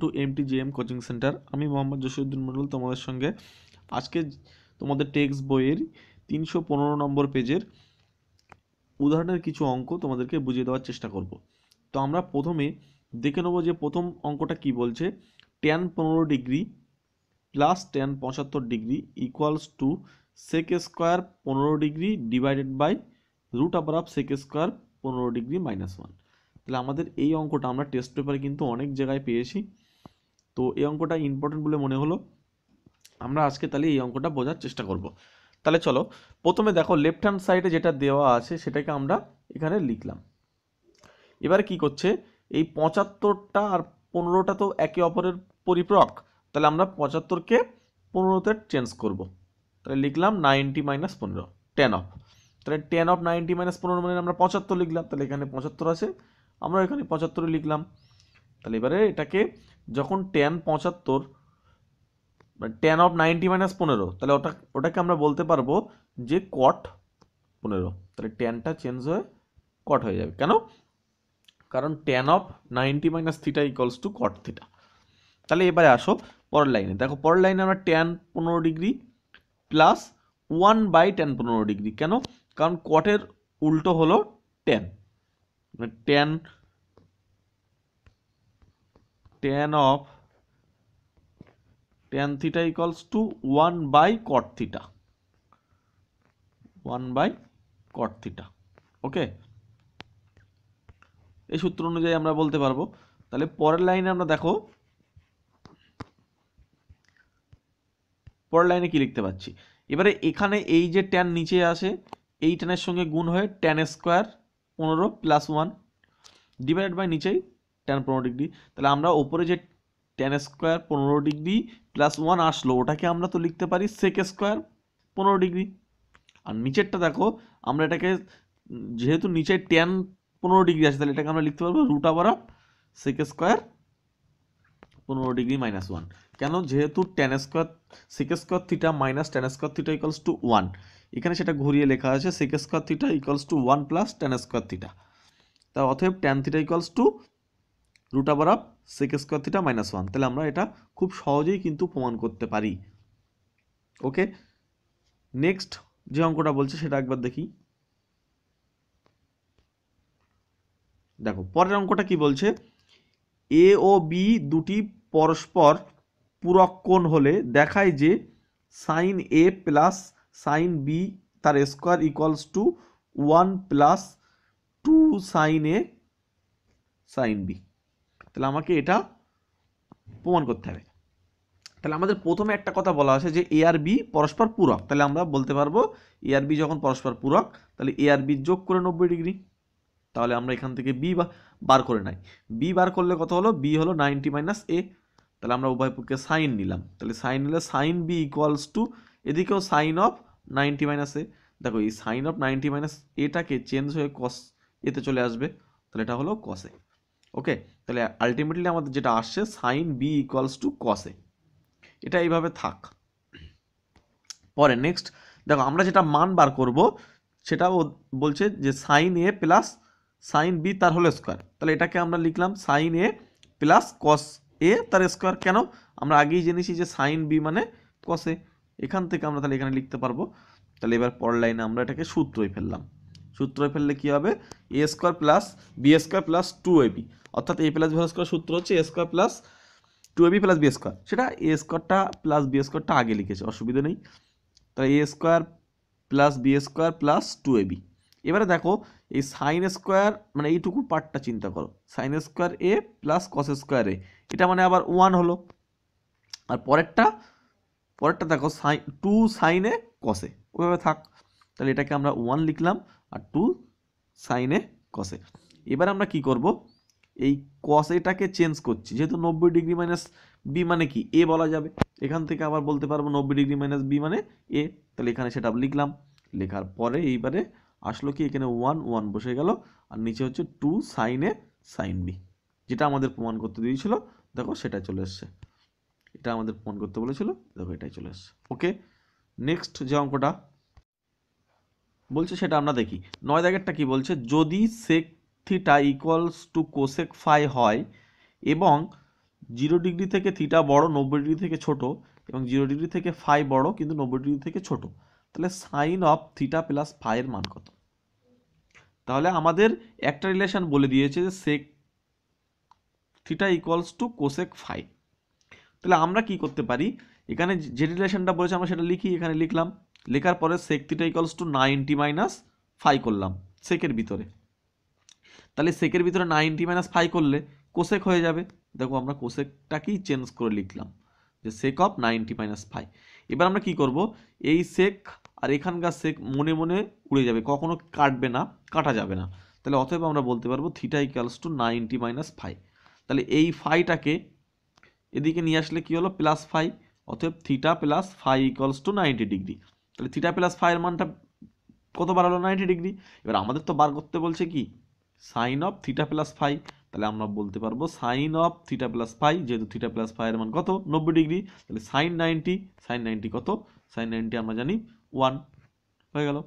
Two MT GM coaching centre আমি মোহাম্মদ জসিউদ্দিন মন্ডল তোমাদের সঙ্গে আজকে তোমাদের টেক্সট বইয়ের তিনশো পনেরো নম্বর পেজের উদাহরণের কিছু অঙ্ক তোমাদেরকে বুঝিয়ে দেওয়ার চেষ্টা করব তো আমরা প্রথমে দেখে নেবো যে প্রথম অঙ্কটা কি বলছে ট্যান পনেরো ডিগ্রি প্লাস ট্যান পঁচাত্তর degree equals to sec square পনেরো degree divided by root upper of sec square পনেরো ডিগ্রি মাইনাস ওয়ান তাহলে আমাদের এই অঙ্কটা আমরা টেস্ট পেপারে কিন্তু অনেক জায়গায় পেয়েছি তো এই অঙ্কটা ইম্পর্টেন্ট বলে মনে হলো আমরা আজকে তাহলে এই অঙ্কটা বোঝার চেষ্টা করব তাহলে চলো প্রথমে দেখো লেফট হ্যান্ড সাইডে যেটা দেওয়া আছে সেটাকে আমরা এখানে লিখলাম এবার কি করছে এই পঁচাত্তরটা আর পনেরোটা তো একে অপরের পরিপ্রক তাহলে আমরা পঁচাত্তরকে পনেরোতে চেঞ্জ করব তাহলে লিখলাম নাইনটি মাইনাস পনেরো টেন অফ তাহলে টেন অফ নাইনটি মাইনাস পনেরো মানে আমরা পঁচাত্তর লিখলাম তাহলে এখানে পঁচাত্তর আছে আমরা এখানে পঁচাত্তর লিখলাম তাহলে এবারে এটাকে যখন টেন পঁচাত্তর টেন অফ নাইনটি মাইনাস পনেরো তাহলে ওটা ওটাকে আমরা বলতে পারবো যে কট পনেরো তাহলে টেনটা চেঞ্জ হয়ে কট হয়ে যাবে কেন কারণ tan of ninety minus theta equals to cot theta তাহলে এবারে আসো পরের লাইনে দেখো পরের লাইনে আমরা টেন পনেরো degree plus one by tan পনেরো ডিগ্রি কেন কারণ কটের উল্টো হলো টেন মানে tan tan of tan theta equals to one by cot theta one by cot theta okay এই সূত্র অনুযায়ী আমরা বলতে পারবো তাহলে পরের লাইনে আমরা দেখো পরের লাইনে কি লিখতে পাচ্ছি এবারে এখানে এই যে ট্যান নিচে আসে এই ট্যানের সঙ্গে গুণ হয়ে ট্যান স্কোয়ার পনেরো প্লাস ওয়ান ডিভাইড বাই নিচেই টেন পনেরো ডিগ্রি তাহলে আমরা ওপরে যে ট্যান স্কোয়ার পনেরো ডিগ্রি প্লাস ওয়ান আসলো ওটাকে আমরা তো লিখতে পারি সেক স্কোয়ার পনেরো ডিগ্রি আর নিচেরটা দেখো আমরা এটাকে যেহেতু নিচে টেন পনেরো ডিগ্রি আছে তাহলে এটাকে আমরা লিখতে পারবো রুট আবার অফ সেক স্কোয়ার পনেরো ডিগ্রি মাইনাস ওয়ান কেন যেহেতু tan square sec square theta minus tan square theta equals to one এখানে সেটা ঘুরিয়ে লেখা আছে sec square theta equals to one plus tan square theta তা অথব tan theta equals to root আবার of sec square theta minus one তাহলে আমরা এটা খুব সহজেই কিন্তু প্রমাণ করতে পারি ওকে নেক্সট যে অঙ্কটা বলছে সেটা একবার দেখি দেখো পরের অঙ্কটা কি বলছে এ ও বি দুটি পরস্পর পূরক হলে দেখায় যে sine A plus sine B তার square equals to one plus two sine A sine B তাহলে আমাকে এটা প্রমাণ করতে হবে তাহলে আমাদের প্রথমে একটা কথা বলা আছে যে এ আর বি পরস্পর পূরক তাহলে আমরা বলতে পারবো এ আর বি যখন পরস্পর পূরক তাহলে এ আর বি যোগ করে নব্বই ডিগ্রি তাহলে আমরা এখান থেকে বি বার করে নাই বি বার করলে কত হলো বি হলো নাইনটি মাইনাস এ তাহলে আমরা উভয় পক্ষে সাইন নিলাম তাহলে সাইন নিলে সাইন বি ইকুয়ালস টু এদিকেও sine of ninety minus A দেখো এই সাইন অফ নাইনটি মাইনাস এটাকে চেঞ্জ হয়ে কস এতে চলে আসবে তাহলে এটা হলো কসে ওকে তাহলে আলটিমেটলি আমাদের যেটা আসছে সাইন বি ইকুয়ালস টু কসে এটা এইভাবে থাক পরে নেক্সট দেখো আমরা যেটা মান বার করব সেটা বলছে যে sine A plus sine B তার হোল স্কোয়ার তাহলে এটাকে আমরা লিখলাম সাইন এ প্লাস কস এ তার স্কোয়ার কেন আমরা আগেই জেনেছি যে সাইন বি মানে কসে এখান থেকে আমরা তাহলে এখানে লিখতে পারবো তাহলে এবার পর লাইনে আমরা এটাকে সূত্রই ফেললাম সূত্র ফেললে কী হবে A square plus B square plus two A B অর্থাৎ এ প্লাস বি স্কোয়ার সূত্র হচ্ছে A square plus two A B plus B square সেটা এ স্কোয়ারটা প্লাস বি স্কোয়ারটা আগে লিখেছে অসুবিধা নেই তাই A square plus B square plus two A B এবারে দেখো এই সাইন স্কোয়ার মানে এইটুকু পার্টটা চিন্তা করো sine square A plus cos square A এটা মানে আবার ওয়ান হলো আর পরেরটা পরেরটা দেখো সাইন টু সাইনে কসে ওইভাবে থাক তাহলে এটাকে আমরা ওয়ান লিখলাম আর টু সাইনে কষে এবার আমরা কি করব এই কস চেঞ্জ করছি যেহেতু নব্বই ডিগ্রি মাইনাস বি মানে কি এ বলা যাবে এখান থেকে আবার বলতে পারবো নব্বই ডিগ্রি মাইনাস বি মানে এ তাহলে এখানে সেটা লিখলাম লেখার পরে এইবারে আসলো কি এখানে ওয়ান ওয়ান বসে গেল আর নিচে হচ্ছে টু সাইনে সাইন বি যেটা আমাদের প্রমাণ করতে দিয়েছিল দেখো সেটা চলে এসছে এটা আমাদের প্রমাণ করতে বলেছিল দেখো এটাই চলে এসছে ওকে নেক্সট যে অঙ্কটা বলছে সেটা আমরা দেখি নয় দাগেরটা কি বলছে যদি sec theta equals to cosec phi হয় এবং জিরো ডিগ্রি থেকে থিটা বড় নব্বই ডিগ্রি থেকে ছোট এবং জিরো ডিগ্রি থেকে ফাই বড় কিন্তু নব্বই ডিগ্রি থেকে ছোট তাহলে সাইন অফ থিটা প্লাস ফাইয়ের মান কত তাহলে আমাদের একটা রিলেশন বলে দিয়েছে যে sec theta equals to cosec phi তাহলে আমরা কি করতে পারি এখানে যে রিলেশনটা বলেছে আমরা সেটা লিখি এখানে লিখলাম লেখার পরে sec theta equals to ninety minus phi করলাম সেকের ভিতরে তাহলে সেকের ভিতরে নাইনটি মাইনাস ফাই করলে কোসেক হয়ে যাবে দেখো আমরা কোসেকটাকেই চেঞ্জ করে লিখলাম যে sec of ninety minus phi এবার আমরা কি করব এই সেক আর এখানকার সেক মনে মনে উড়ে যাবে কখনো কাটবে না কাটা যাবে না তাহলে অতএব আমরা বলতে পারবো theta equals to ninety minus phi তাহলে এই ফাইটাকে এদিকে নিয়ে আসলে কি হলো প্লাস ফাই অতএব theta plus phi equals to ninety degree তাহলে থিটা প্লাস ফাইয়ের মানটা কত বাড়ালো নাইনটি ডিগ্রি এবার আমাদের তো বার করতে বলছে কি sine of theta plus phi তাহলে আমরা বলতে পারবো sine of theta plus phi যেহেতু থিটা প্লাস ফাইয়ের মান কত নব্বই ডিগ্রি তাহলে সাইন নাইনটি সাইন নাইনটি কত সাইন নাইনটি আমরা জানি ওয়ান হয়ে গেল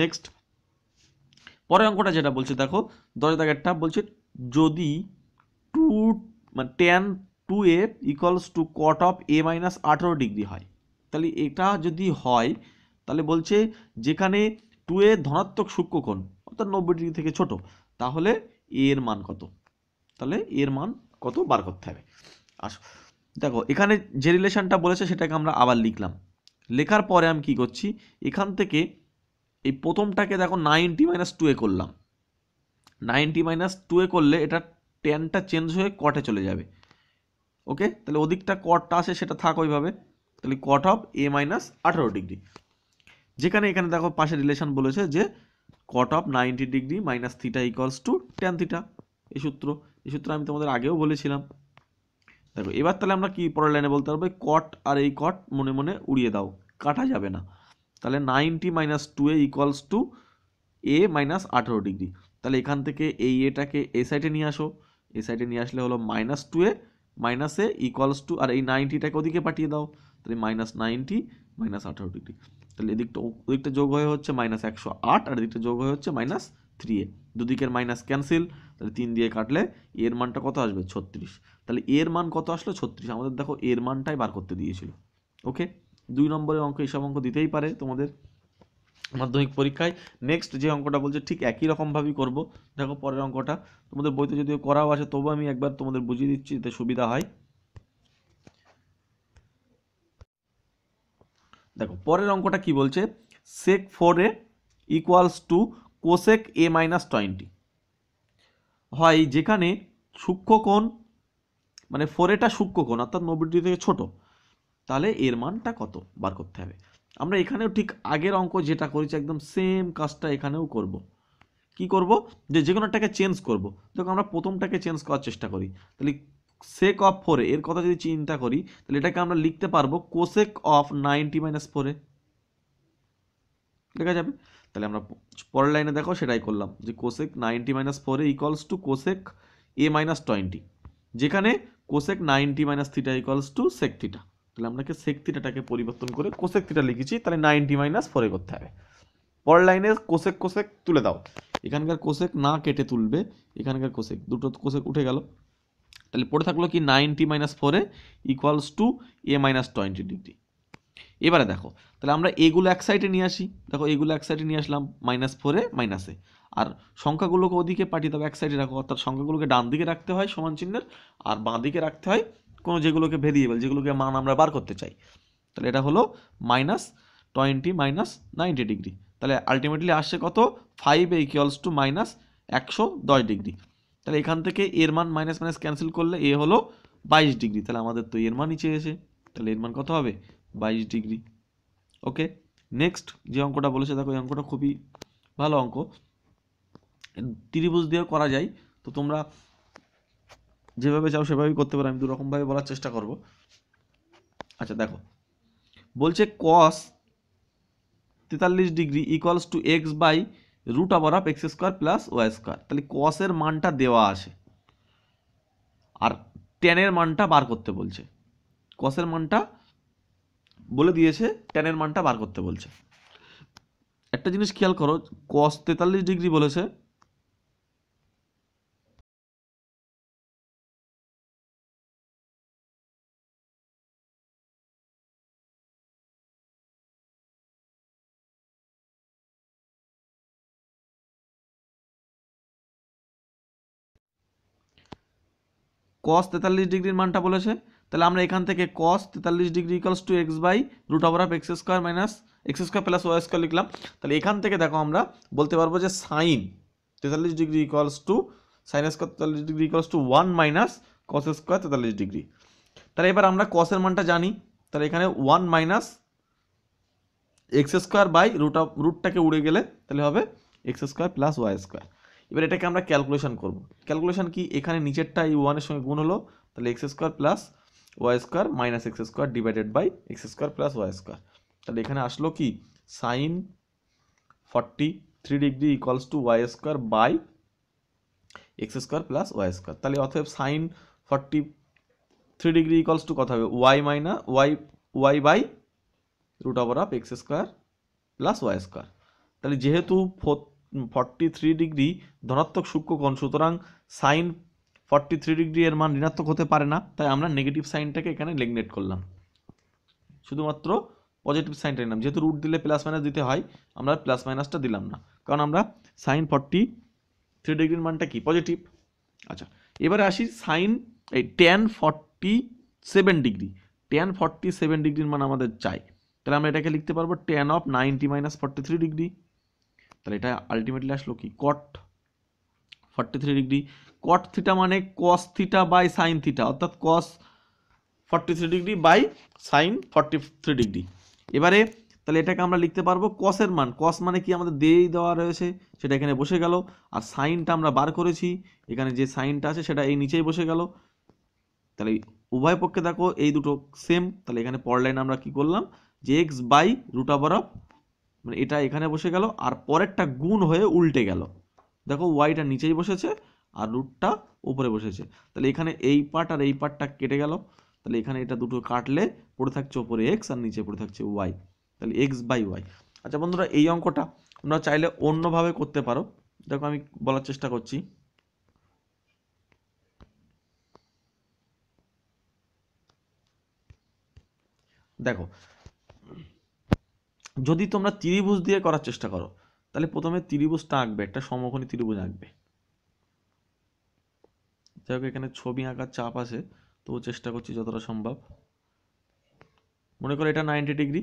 নেক্সট পরে অঙ্কটা যেটা বলছে দেখো দশ দাগেরটা বলছে যদি টু মানে tan two A equals to cot of A minus আঠেরো ডিগ্রি হয় তাহলে এটা যদি হয় তাহলে বলছে যেখানে টু এ ধনাত্মক সূক্ষ্মকোণ অর্থাৎ নব্বই ডিগ্রি থেকে ছোট তাহলে এর মান কত তাহলে এর মান কত বার করতে হবে আসো দেখো এখানে যে রিলেশনটা বলেছে সেটাকে আমরা আবার লিখলাম লেখার পরে আমি কি করছি এখান থেকে এই প্রথমটাকে দেখো নাইনটি মাইনাস টু এ করলাম নাইনটি মাইনাস টু এ করলে এটা টেনটা চেঞ্জ হয়ে কটে চলে যাবে ওকে তাহলে ওদিকটা কটটা আসে সেটা থাক ওইভাবে তাহলে কট অফ এ মাইনাস আঠারো ডিগ্রি যেখানে এখানে দেখো পাশে রিলেশন বলেছে যে cot of ninety degree minus theta equals to tan theta এই সূত্র এই সূত্র আমি তোমাদের আগেও বলেছিলাম দেখো এবার তাহলে আমরা কি পরের লাইনে বলতে পারবো কট আর এই কট মনে মনে উড়িয়ে দাও কাটা যাবে না তাহলে ninety minus two A equals to A minus আঠারো ডিগ্রি তাহলে এখান থেকে এই এটাকে এ সাইডে নিয়ে আসো এ সাইডে নিয়ে আসলে হলো minus two A minus A equals to আর এই নাইনটিটাকে ওদিকে পাঠিয়ে দাও তাহলে মাইনাস নাইনটি মাইনাস আঠারো ডিগ্রি তাহলে এদিকটা ওদিকটা যোগ হয়ে হচ্ছে মাইনাস একশো আট আর এদিকটা যোগ হয়ে হচ্ছে মাইনাস থ্রি এ দুদিকের মাইনাস ক্যান্সেল তাহলে তিন দিয়ে কাটলে এর মানটা কত আসবে ছত্রিশ তাহলে এর মান কত আসলো ছত্রিশ আমাদের দেখো এর মানটাই বার করতে দিয়েছিল ওকে দুই নম্বরের অঙ্ক এইসব অঙ্ক দিতেই পারে তোমাদের মাধ্যমিক পরীক্ষায় নেক্সট যে অঙ্কটা বলছে ঠিক একই রকমভাবেই করব দেখো পরের অঙ্কটা তোমাদের বইতে যদিও করাও আছে তবু আমি একবার তোমাদের বুঝিয়ে দিচ্ছি যাতে সুবিধা হয় দেখো পরের অঙ্কটা কি বলছে sec four A equals to cosec A minus twenty হয় যেখানে সূক্ষ্মকোণ মানে ফোরেটা সূক্ষ্মকোণ অর্থাৎ নব্বই ডিগ্রি থেকে ছোট তাহলে এর মানটা কত বার করতে হবে আমরা এখানেও ঠিক আগের অঙ্ক যেটা করেছি একদম সেম কাজটা এখানেও করব। কি করব যে যে কোনোটাকে চেঞ্জ করব দেখো আমরা প্রথমটাকে চেঞ্জ করার চেষ্টা করি তাহলে সেক অফ ফোরে এর কথা যদি চিন্তা করি তাহলে এটাকে আমরা লিখতে পারবো কোসেক অফ নাইনটি মাইনাস ফোরে লেখা যাবে তাহলে আমরা পরের লাইনে দেখো সেটাই করলাম যে cosec ninety minus four A equals to cosec A minus twenty যেখানে cosec ninety minus theta equals to sec theta তাহলে আপনাকে সেক থিটাটাকে পরিবর্তন করে কোসেক থিটা লিখেছি তাহলে নাইনটি মাইনাস ফোরে করতে হবে পরের লাইনে কোসেক কোসেক তুলে দাও এখানকার কোসেক না কেটে তুলবে এখানকার কোসেক দুটো কোসেক উঠে গেল তাহলে পড়ে থাকলো কি ninety minus four A equals to A minus twenty degree এবারে দেখো তাহলে আমরা এগুলো এক সাইডে নিয়ে আসি দেখো এগুলো এক সাইডে নিয়ে আসলাম মাইনাস ফোরে মাইনাসে আর সংখ্যাগুলোকে ওদিকে পাঠিয়ে দেবো এক সাইডে রাখো অর্থাৎ সংখ্যাগুলোকে ডান দিকে রাখতে হয় সমান চিহ্নের আর বাঁ দিকে রাখতে হয় কোনো যেগুলোকে ভেরিয়েবল যেগুলোকে মান আমরা বার করতে চাই তাহলে এটা হলো minus twenty minus ninety degree তাহলে আলটিমেটলি আসছে কত ফাইভ ইকুয়ালস টু মাইনাস একশো দশ ডিগ্রি তাহলে এখান থেকে এর মান মাইনাস মাইনাস ক্যান্সেল করলে এ হলো বাইশ ডিগ্রি তাহলে আমাদের তো এর মানই চেয়েছে তাহলে এর মান কত হবে বাইশ ডিগ্রি ওকে নেক্সট যে অঙ্কটা বলেছে দেখো এই অঙ্কটা খুবই ভালো অঙ্ক ত্রিভুজ দিয়েও করা যায় তো তোমরা যেভাবে চাও সেভাবেই করতে পারো আমি দুরকমভাবে বলার চেষ্টা করব আচ্ছা দেখো বলছে কস তেতাল্লিশ degree equals to x by root আবার of x square plus y square তাহলে কসের মানটা দেওয়া আছে আর টেনের মানটা বার করতে বলছে কসের মানটা বলে দিয়েছে টেনের মানটা বার করতে বলছে একটা জিনিস খেয়াল করো কস তেতাল্লিশ ডিগ্রি বলেছে কস তেতাল্লিশ ডিগ্রির মানটা বলেছে তাহলে আমরা এখান থেকে কস তেতাল্লিশ degree equals to x by root over of x square minus x square plus y square লিখলাম তাহলে এখান থেকে দেখো আমরা বলতে পারবো যে সাইন তেতাল্লিশ degree equals to sine square তেতাল্লিশ degree equals to one minus cos square তেতাল্লিশ ডিগ্রি তাহলে এবার আমরা কসের মানটা জানি তাহলে এখানে one minus x square by root of রুটটাকে উড়ে গেলে তাহলে হবে x square plus y square এবার এটাকে আমরা ক্যালকুলেশন করব ক্যালকুলেশান কি এখানে নিচেরটা এই ওয়ানের সঙ্গে গুণ হলো তাহলে x square plus y square minus x square divided by x square plus y square তাহলে এখানে আসলো কি sine forty three degree equals to y square by x square plus y square তাহলে অতএব sine forty three degree equals to কথা হবে y minus y y by root over of x square plus y square তাহলে যেহেতু four forty three degree ধনাত্মক সূক্ষ্মকোণ সুতরাং sign forty three degree এর মান ঋণাত্মক হতে পারে না তাই আমরা নেগেটিভ সাইনটাকে এখানে লেগনেট করলাম শুধুমাত্র পজিটিভ সাইনটা নিলাম যেহেতু রুট দিলে প্লাস মাইনাস দিতে হয় আমরা প্লাস মাইনাসটা দিলাম না কারণ আমরা সাইন ফর্টি থ্রি ডিগ্রির মানটা কি পজিটিভ আচ্ছা এবারে আসি সাইন এই tan forty seven degree tan forty seven ডিগ্রির মান আমাদের চাই তাহলে আমরা এটাকে লিখতে পারবো tan of ninety minus forty three degree তাহলে এটা আলটিমেটলি আসলো কি cot forty three degree cot theta মানে cos theta by sine theta অর্থাৎ cos forty three degree by sine forty three degree এবারে তাহলে এটাকে আমরা লিখতে পারবো কসের মান কস মানে কি আমাদের দেই দেওয়া রয়েছে সেটা এখানে বসে গেল আর সাইনটা আমরা বার করেছি এখানে যে সাইনটা আছে সেটা এই নিচেই বসে গেল তাহলে উভয় পক্ষে দেখো এই দুটো সেম তাহলে এখানে পর লাইন আমরা কি করলাম যে এক্স বাই রুট আবার অফ মানে এটা এখানে বসে গেল আর পরেরটা গুণ হয়ে উল্টে গেল দেখো ওয়াইটা নিচেই বসেছে আর রুটটা উপরে বসেছে তাহলে এখানে এই পার্ট আর এই পার্টটা কেটে গেল তাহলে এখানে এটা দুটো কাটলে পড়ে থাকছে ওপরে এক্স আর নিচে পড়ে থাকছে ওয়াই তাহলে এক্স বাই ওয়াই আচ্ছা বন্ধুরা এই অঙ্কটা তোমরা চাইলে অন্যভাবে করতে পারো দেখো আমি বলার চেষ্টা করছি দেখো যদি তোমরা ত্রিভুজ দিয়ে করার চেষ্টা করো তাহলে প্রথমে ত্রিভুজটা আঁকবে একটা সমকোণী ত্রিভুজ আঁকবে যাই হোক এখানে ছবি আঁকার চাপ আছে তো চেষ্টা করছি যতটা সম্ভব মনে করো এটা নাইনটি ডিগ্রি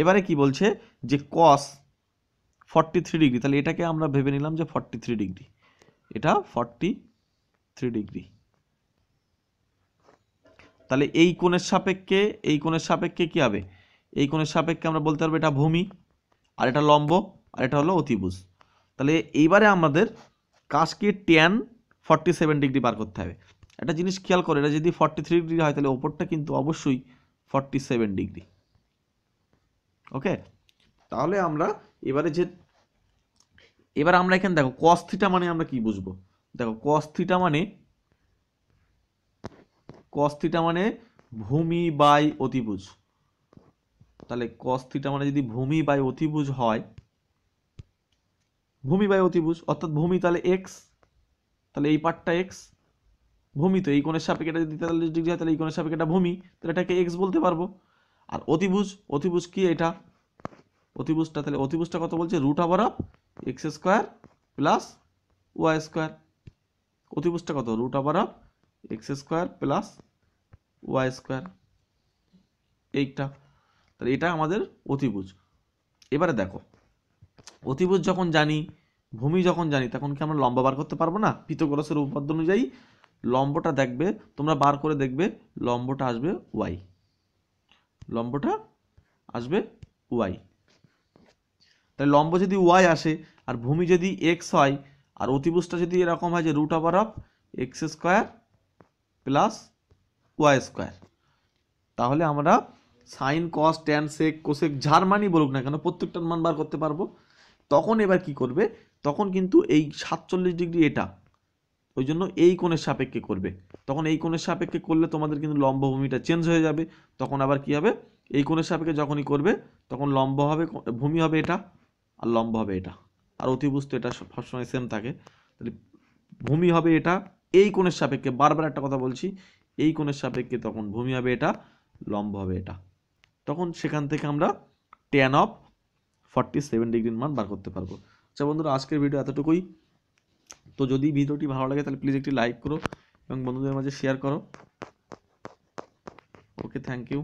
এবারে কি বলছে যে কস ফর্টি থ্রি ডিগ্রি তাহলে এটাকে আমরা ভেবে নিলাম যে ফর্টি থ্রি ডিগ্রি এটা ফর্টি থ্রি ডিগ্রি তাহলে এই কোণের সাপেক্ষে এই কোণের সাপেক্ষে কী হবে এই কোণের সাপেক্ষে আমরা বলতে পারবো এটা ভূমি আর এটা লম্ব আর এটা হলো অতিভুজ তাহলে এইবারে আমাদের কাজকে ট্যান ফর্টি সেভেন ডিগ্রি পার করতে হবে একটা জিনিস খেয়াল করে এটা যদি ফর্টি থ্রি ডিগ্রি হয় তাহলে ওপরটা কিন্তু অবশ্যই ফর্টি সেভেন ডিগ্রি ওকে তাহলে আমরা এবারে যে এবার আমরা এখানে দেখো কস্থিটা মানে আমরা কি বুঝবো দেখো কস্থিটা মানে কস্তিটা মানে ভূমি বাই অতিভুজ তাহলে কস্তিটা মানে যদি ভূমি বাই অতিভুজ হয় ভূমি বাই অতিভুজ অর্থাৎ ভূমি তাহলে এক্স তাহলে এই পার্টটা এক্স ভূমি তো এই কোণের সাপেক্ষে যদি তেতাল্লিশ ডিগ্রি হয় তাহলে এই কোণের সাপেক্ষে ভূমি তাহলে এটাকে এক্স বলতে পারবো আর অতিভুজ অতিভুজ কি এটা অতিভুজটা তাহলে অতিভুজটা কত বলছে রুট আবার of x square plus y square অতিভুজটা কত রুট আবার of x square plus y square এইটা তাহলে এটা আমাদের অতিভুজ এবারে দেখো অতিভুজ যখন জানি ভূমি যখন জানি তখন কি আমরা লম্বা বার করতে পারবো না পিতগ্রসের উপপাদ্য অনুযায়ী লম্বটা দেখবে তোমরা বার করে দেখবে লম্বটা আসবে ওয়াই লম্বটা আসবে ওয়াই তাহলে লম্ব যদি ওয়াই আসে আর ভূমি যদি এক্স হয় আর অতিভুজটা যদি এরকম হয় যে root over of x square plus y square তাহলে আমরা sine cos tan sec cosec যার মানই বলুক না কেন প্রত্যেকটার মান বার করতে পারবো তখন এবার কি করবে তখন কিন্তু এই সাতচল্লিশ ডিগ্রি এটা ওই জন্য এই কোণের সাপেক্ষে করবে তখন এই কোণের সাপেক্ষে করলে তোমাদের কিন্তু লম্বভূমিটা চেঞ্জ হয়ে যাবে তখন আবার কি হবে এই কোণের সাপেক্ষে যখনই করবে তখন লম্ব হবে ভূমি হবে এটা আর লম্ব হবে এটা আর অতিবস্তু এটা সবসময় সেম থাকে তাহলে ভূমি হবে এটা এই কোণের সাপেক্ষে বারবার একটা কথা বলছি এই কোণের সাপেক্ষে তখন ভূমি হবে এটা লম্ব হবে এটা তখন সেখান থেকে আমরা টেন অফ ফর্টি সেভেন ডিগ্রির মান বার করতে পারবো আচ্ছা বন্ধুরা আজকের ভিডিও এতটুকুই তো যদি ভিডিওটি ভালো লাগে তাহলে প্লিজ একটি লাইক করো এবং বন্ধুদের মাঝে শেয়ার করো ওকে থ্যাংক ইউ